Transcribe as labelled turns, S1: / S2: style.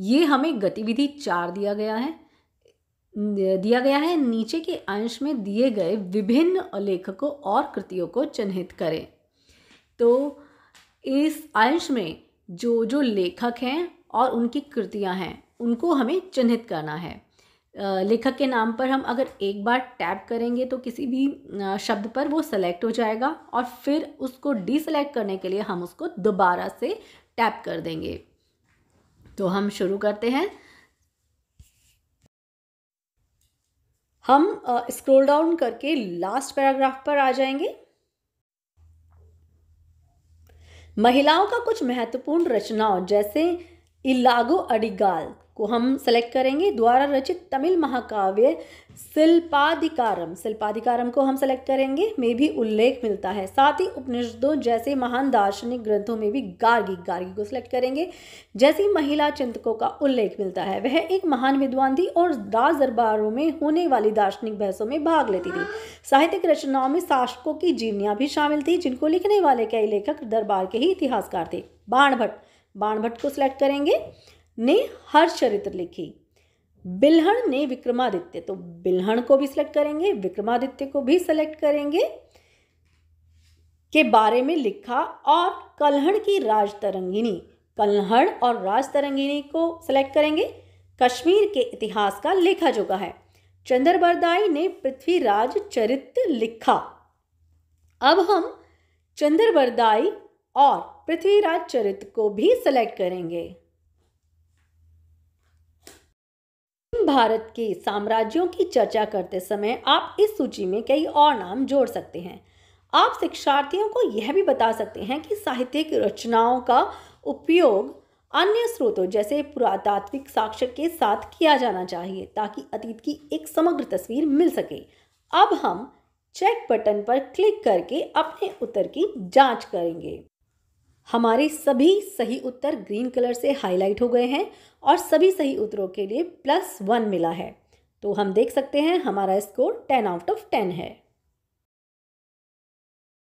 S1: ये हमें गतिविधि चार दिया गया है दिया गया है नीचे के अंश में दिए गए विभिन्न लेखकों और कृतियों को चिन्हित करें तो इस अंश में जो जो लेखक हैं और उनकी कृतियां हैं उनको हमें चिन्हित करना है लेखक के नाम पर हम अगर एक बार टैप करेंगे तो किसी भी शब्द पर वो सेलेक्ट हो जाएगा और फिर उसको डीसेलेक्ट करने के लिए हम उसको दोबारा से टैप कर देंगे तो हम शुरू करते हैं हम स्क्रोल डाउन करके लास्ट पैराग्राफ पर आ जाएंगे महिलाओं का कुछ महत्वपूर्ण रचनाओं जैसे इलागो अडिगाल को हम सेलेक्ट करेंगे द्वारा रचित तमिल महाकाव्य शिल्पाधिकारम शिल्पाधिकारम को हम सेलेक्ट करेंगे में भी उल्लेख मिलता है साथ ही उपनिषदों जैसे महान दार्शनिक ग्रंथों में भी गार्गी गार्गी को सिलेक्ट करेंगे जैसी महिला चिंतकों का उल्लेख मिलता है वह एक महान विद्वान थी और राज दरबारों में होने वाली दार्शनिक बहसों में भाग लेती थी साहित्यिक रचनाओं में शासकों की जीवनियाँ भी शामिल थी जिनको लिखने वाले कई लेखक दरबार के ही इतिहासकार थे बाणभट्ट बाणभट्ट को सिलेक्ट करेंगे ने हर चरित्र लिखी बिल्हण ने विक्रमादित्य तो बिल्हण को भी सिलेक्ट करेंगे विक्रमादित्य को भी सिलेक्ट करेंगे के बारे में लिखा और कलहण की राजतरंगिनी कलहण और राजतरंगिनी को सिलेक्ट करेंगे कश्मीर के इतिहास का लेखा जोखा है चंद्रबरदाई ने पृथ्वीराज चरित्र लिखा अब हम चंद्रबरदाई और पृथ्वीराज चरित्र को भी सिलेक्ट करेंगे भारत के साम्राज्यों की चर्चा करते समय आप इस सूची में कई और नाम जोड़ सकते हैं आप शिक्षार्थियों को यह भी बता सकते हैं कि साहित्यिक रचनाओं का उपयोग अन्य स्रोतों जैसे पुरातात्विक साक्ष्य के साथ किया जाना चाहिए ताकि अतीत की एक समग्र तस्वीर मिल सके अब हम चेक बटन पर क्लिक करके अपने उत्तर की जांच करेंगे हमारे सभी सही उत्तर ग्रीन कलर से हाईलाइट हो गए हैं और सभी सही उत्तरों के लिए प्लस वन मिला है तो हम देख सकते हैं हमारा score ten out of ten है